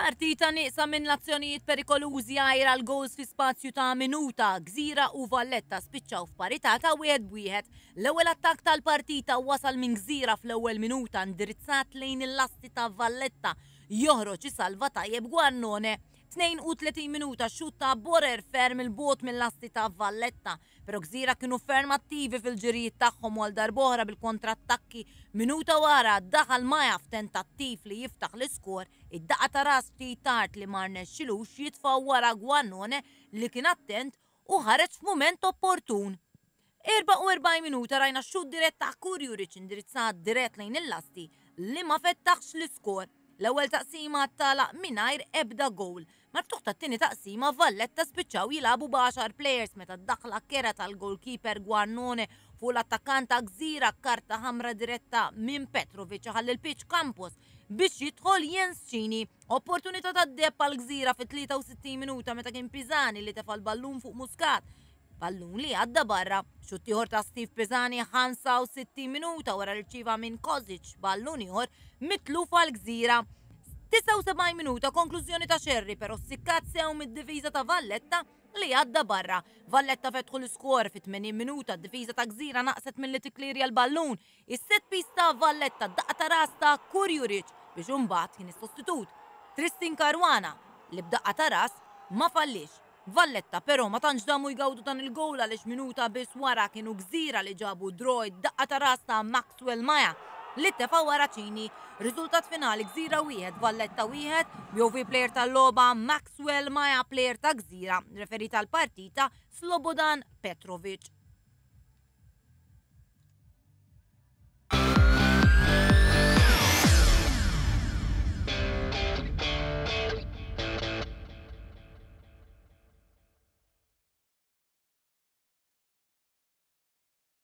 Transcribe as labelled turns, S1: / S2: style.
S1: Partita nieqsa minn l-azzjonijiet perikolużi għajra l-gols fi spazju ta' minuta, gżira u valletta spiċċaw f'parità ta' wieħed wieħed. L-ewwel attak tal-partita wasal minn gżira fl-ewwel minuta ndirizzat lejn il-lasti ta' valletta joħroġ isalva tajjeb Gwannone. 32 minuta xut ta' borer ferm il-bot mill-lasti ta' Valletta, pero gżira kienu ferm attivi fil-ġirijiet tagħhom għal darbohra bil-kontrattakki minuta wara daħal maja f'tentattiv li jiftaħ l-iskor id-daqa ta' ras ftit tard li mar nexxilux jitfaw wara Gwannone li kien attent u ħareġ f'mument opportun. 44 minuta rajna xut dirett ta' kurjuriċ riċ indirizzat dirett lejn il-lasti li ma fettaħx l-iskor l-ewwel taqsima tala minajr ebda gowl Martuħ ta' tini taqsima Valletta spiċċaw jilabu baxar players meta d-daħla kera tal-goalkeeper Guannone fuq l-attakkanta gżira karta ħamra diretta minn Petrovic ħalli l-pitch Campos biex jidħol Jens Cini, Opportunità ta' d-deppa l gżira fit 63 minuta meta kien Pizani li tefa l-ballun fuq Muscat. Ballun li għadda barra. Xuttiħor ta' Steve Pizani 65 minuta wara l-ċiva minn Kozic. Ballun iħor mitlu l gżira Tistaw minuta konklużjoni ta' xerri pero s-sikkat sew mid divisa ta' Valletta li għadda barra. Valletta fetħu l-skor fit 80 minuta, divisa ta' gżira naqset mill-li tiklirja l-ballun. Is-set pista Valletta daqqa rasta Kurjuric biex umbat kien sostitut Tristin Karwana li bdaqqa ta' ras ma fallix. Valletta però ma tantx damu jgawdu dan il-gola għaliex minuta biss wara kienu gżira li ġabu droid daqqa ta' rasta Maxwell Maja li tefaw Raċini. Riżultat finali gżira wieħed, valletta wieħed, Jovi plejer tal-loba Maxwell Maja plejer ta' gżira, referita l-partita Slobodan Petrovic.